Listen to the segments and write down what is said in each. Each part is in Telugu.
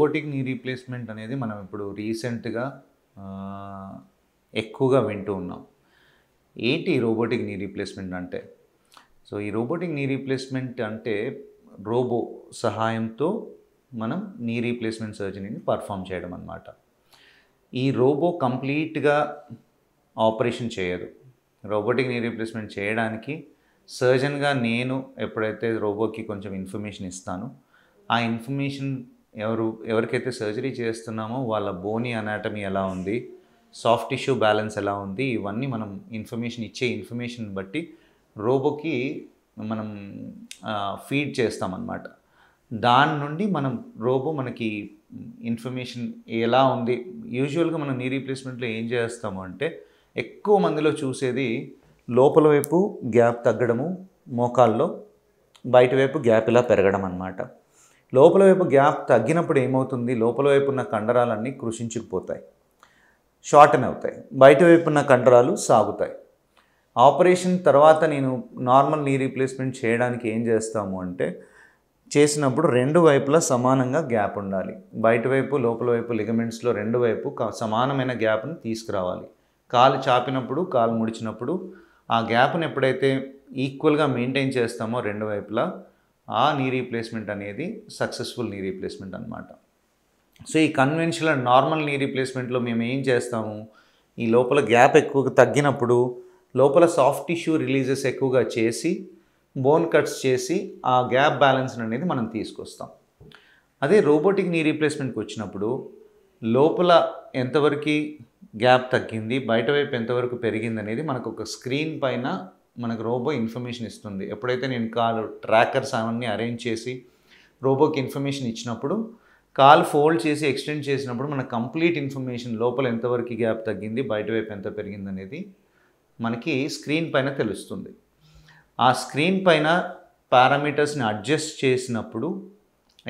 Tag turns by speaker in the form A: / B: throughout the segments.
A: రోబోటిక్ నీ రీప్లేస్మెంట్ అనేది మనం ఇప్పుడు రీసెంట్గా ఎక్కువగా వింటూ ఉన్నాం ఏంటి రోబోటిక్ నీ రీప్లేస్మెంట్ అంటే సో ఈ రోబోటిక్ నీ రీప్లేస్మెంట్ అంటే రోబో సహాయంతో మనం నీ రీప్లేస్మెంట్ సర్జరీని పర్ఫామ్ చేయడం అనమాట ఈ రోబో కంప్లీట్గా ఆపరేషన్ చేయదు రోబోటిక్ నీ రీప్లేస్మెంట్ చేయడానికి సర్జన్గా నేను ఎప్పుడైతే రోబోకి కొంచెం ఇన్ఫర్మేషన్ ఇస్తాను ఆ ఇన్ఫర్మేషన్ ఎవరు ఎవరికైతే సర్జరీ చేస్తున్నామో వాళ్ళ బోనీ అనాటమీ ఎలా ఉంది సాఫ్ట్ టిష్యూ బ్యాలెన్స్ ఎలా ఉంది ఇవన్నీ మనం ఇన్ఫర్మేషన్ ఇచ్చే ఇన్ఫర్మేషన్ బట్టి రోబోకి మనం ఫీడ్ చేస్తామన్నమాట దాని నుండి మనం రోబో మనకి ఇన్ఫర్మేషన్ ఎలా ఉంది యూజువల్గా మనం నీ రీప్లేస్మెంట్లో ఏం చేస్తాము అంటే ఎక్కువ మందిలో చూసేది లోపల వైపు గ్యాప్ తగ్గడము మోకాల్లో బయట వైపు గ్యాప్ ఇలా పెరగడం అన్నమాట లోపల వైపు గ్యాప్ తగ్గినప్పుడు ఏమవుతుంది లోపల వైపు ఉన్న కండరాలన్నీ కృషించుకుపోతాయి షార్టన్ అవుతాయి బయట వైపు ఉన్న కండరాలు సాగుతాయి ఆపరేషన్ తర్వాత నేను నార్మల్ నీ రీప్లేస్మెంట్ చేయడానికి ఏం చేస్తాము అంటే చేసినప్పుడు రెండు వైపులా సమానంగా గ్యాప్ ఉండాలి బయట వైపు లోపల వైపు లిగమెంట్స్లో రెండు వైపు సమానమైన గ్యాప్ని తీసుకురావాలి కాలు చాపినప్పుడు కాలు ముడిచినప్పుడు ఆ గ్యాప్ని ఎప్పుడైతే ఈక్వల్గా మెయింటైన్ చేస్తామో రెండు వైపులా ఆ నీ రీప్లేస్మెంట్ అనేది సక్సెస్ఫుల్ నీ రీప్లేస్మెంట్ అనమాట సో ఈ కన్వెన్షనల్ నార్మల్ నీ రీప్లేస్మెంట్లో మేము ఏం చేస్తాము ఈ లోపల గ్యాప్ ఎక్కువగా తగ్గినప్పుడు లోపల సాఫ్ట్ టిష్యూ రిలీజెస్ ఎక్కువగా చేసి బోన్ కట్స్ చేసి ఆ గ్యాప్ బ్యాలెన్స్ అనేది మనం తీసుకొస్తాం అదే రోబోటిక్ నీ రీప్లేస్మెంట్కి వచ్చినప్పుడు లోపల ఎంతవరకు గ్యాప్ తగ్గింది బయట వైపు ఎంతవరకు పెరిగింది అనేది మనకు ఒక స్క్రీన్ పైన మనకు రోబో ఇన్ఫర్మేషన్ ఇస్తుంది ఎప్పుడైతే నేను కాల్ ట్రాకర్స్ అవన్నీ అరేంజ్ చేసి రోబోకి ఇన్ఫర్మేషన్ ఇచ్చినప్పుడు కాల్ ఫోల్డ్ చేసి ఎక్స్టెండ్ చేసినప్పుడు మన కంప్లీట్ ఇన్ఫర్మేషన్ లోపల ఎంతవరకు గ్యాప్ తగ్గింది బయట వైపు ఎంత పెరిగింది అనేది మనకి స్క్రీన్ పైన తెలుస్తుంది ఆ స్క్రీన్ పైన పారామీటర్స్ని అడ్జస్ట్ చేసినప్పుడు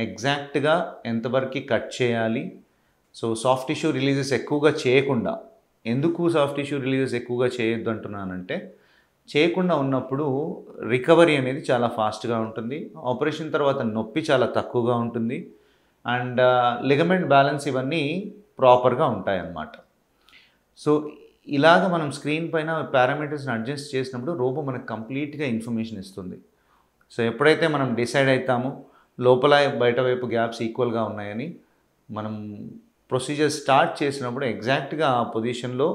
A: ఎగ్జాక్ట్గా ఎంతవరకు కట్ చేయాలి సో సాఫ్ట్ టిష్యూ రిలీజెస్ ఎక్కువగా చేయకుండా ఎందుకు సాఫ్ట్ టిష్యూ రిలీజెస్ ఎక్కువగా చేయొద్దు అంటున్నానంటే చేయకుండా ఉన్నప్పుడు రికవరీ అనేది చాలా ఫాస్ట్గా ఉంటుంది ఆపరేషన్ తర్వాత నొప్పి చాలా తక్కువగా ఉంటుంది అండ్ లిగమెంట్ బ్యాలెన్స్ ఇవన్నీ ప్రాపర్గా ఉంటాయి అన్నమాట సో ఇలాగ మనం స్క్రీన్ పైన పారామీటర్స్ని అడ్జస్ట్ చేసినప్పుడు రోబో మనకు కంప్లీట్గా ఇన్ఫర్మేషన్ ఇస్తుంది సో ఎప్పుడైతే మనం డిసైడ్ అవుతామో లోపల బయట వైపు గ్యాప్స్ ఈక్వల్గా ఉన్నాయని మనం ప్రొసీజర్ స్టార్ట్ చేసినప్పుడు ఎగ్జాక్ట్గా ఆ పొజిషన్లో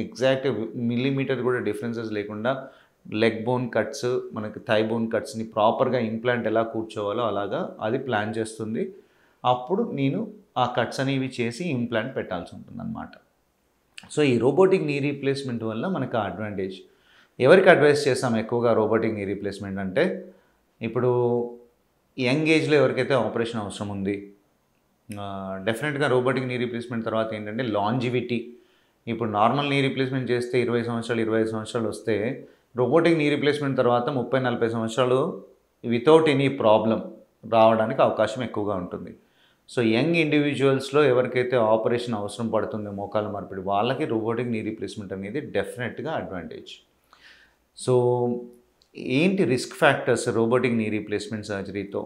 A: ఎగ్జాక్ట్ మిల్లీమీటర్ కూడా డిఫరెన్సెస్ లేకుండా లెగ్ బోన్ కట్స్ మనకి థై బోన్ కట్స్ని ప్రాపర్గా ఇంప్లాంట్ ఎలా కూర్చోవాలో అలాగా అది ప్లాన్ చేస్తుంది అప్పుడు నేను ఆ కట్స్ అనేవి చేసి ఇంప్లాంట్ పెట్టాల్సి ఉంటుంది అనమాట సో ఈ రోబోటిక్ నీ రీప్లేస్మెంట్ వల్ల మనకు అడ్వాంటేజ్ ఎవరికి అడ్వైస్ చేస్తాం ఎక్కువగా రోబోటిక్ నీ రీప్లేస్మెంట్ అంటే ఇప్పుడు యంగ్ ఏజ్లో ఎవరికైతే ఆపరేషన్ అవసరం ఉంది డెఫినెట్గా రోబోటిక్ నీ రీప్లేస్మెంట్ తర్వాత ఏంటంటే లాంజివిటీ ఇప్పుడు నార్మల్ నీ రీప్లేస్మెంట్ చేస్తే ఇరవై సంవత్సరాలు ఇరవై సంవత్సరాలు వస్తే రోబోటిక్ నీ రీప్లేస్మెంట్ తర్వాత ముప్పై నలభై సంవత్సరాలు వితౌట్ ఎనీ ప్రాబ్లం రావడానికి అవకాశం ఎక్కువగా ఉంటుంది సో యంగ్ ఇండివిజువల్స్లో ఎవరికైతే ఆపరేషన్ అవసరం పడుతుంది మోకాలు మార్పిడి వాళ్ళకి రోబోటిక్ నీ రీప్లేస్మెంట్ అనేది డెఫినెట్గా అడ్వాంటేజ్ సో ఏంటి risk factors robotic knee replacement సర్జరీతో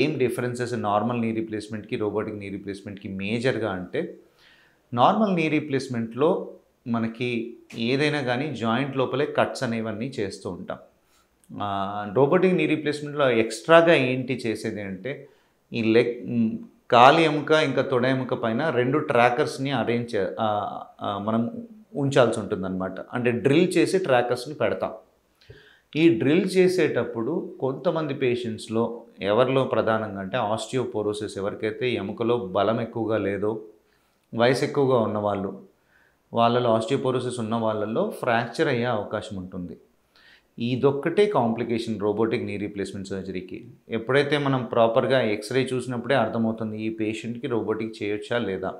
A: ఏం డిఫరెన్సెస్ నార్మల్ నీ రీప్లేస్మెంట్కి రోబోటిక్ నీ రీప్లేస్మెంట్కి మేజర్గా అంటే నార్మల్ నీ రీప్లేస్మెంట్లో మనకి ఏదైనా కానీ జాయింట్ లోపలే కట్స్ అనేవన్నీ చేస్తూ ఉంటాం రోబోటిక్ నీ రీప్లేస్మెంట్లో ఎక్స్ట్రాగా ఏంటి చేసేది అంటే ఈ లెగ్ కాలి ఎముక ఇంకా తొడ ఎముక పైన రెండు ట్రాకర్స్ని అరేంజ్ మనం ఉంచాల్సి ఉంటుందన్నమాట అంటే డ్రిల్ చేసి ట్రాకర్స్ని పెడతాం ఈ డ్రిల్ చేసేటప్పుడు కొంతమంది పేషెంట్స్లో ఎవరిలో ప్రధానంగా అంటే ఆస్టియోపోరోసిస్ ఎవరికైతే ఎముకలో బలం ఎక్కువగా లేదో వయసు ఎక్కువగా ఉన్నవాళ్ళు వాళ్ళలో ఆస్టియోపోరోసిస్ ఉన్న వాళ్ళల్లో ఫ్రాక్చర్ అయ్యే అవకాశం ఉంటుంది ఇదొక్కటే కాంప్లికేషన్ రోబోటిక్ నీ రీప్లేస్మెంట్ సర్జరీకి ఎప్పుడైతే మనం ప్రాపర్గా ఎక్స్రే చూసినప్పుడే అర్థమవుతుంది ఈ పేషెంట్కి రోబోటిక్ చేయొచ్చా లేదా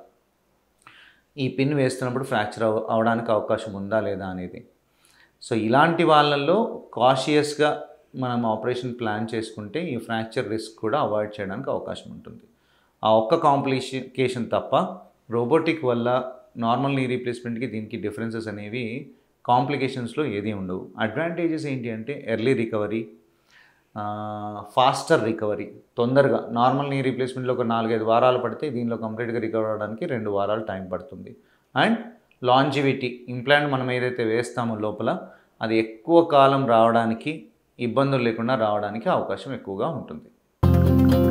A: ఈ పిన్ వేస్తున్నప్పుడు ఫ్రాక్చర్ అవ అవడానికి అవకాశం ఉందా లేదా అనేది సో ఇలాంటి వాళ్ళల్లో కాషియస్గా మనం ఆపరేషన్ ప్లాన్ చేసుకుంటే ఈ ఫ్రాక్చర్ రిస్క్ కూడా అవాయిడ్ చేయడానికి అవకాశం ఉంటుంది ఆ ఒక్క కాంప్లికేషన్ తప్ప రోబోటిక్ వల్ల నార్మల్ నీ రీప్లేస్మెంట్కి దీనికి డిఫరెన్సెస్ అనేవి కాంప్లికేషన్స్లో ఏది ఉండవు అడ్వాంటేజెస్ ఏంటి అంటే ఎర్లీ రికవరీ ఫాస్టర్ రికవరీ తొందరగా నార్మల్ నీ రీప్లేస్మెంట్లో ఒక నాలుగైదు వారాలు పడితే దీనిలో కంప్లీట్గా రికవర్ అవడానికి రెండు వారాలు టైం పడుతుంది అండ్ లాంజివిటీ ఇంప్లాంట్ మనం ఏదైతే వేస్తామో లోపల అది ఎక్కువ కాలం రావడానికి ఇబ్బందులు లేకుండా రావడానికి అవకాశం ఎక్కువగా ఉంటుంది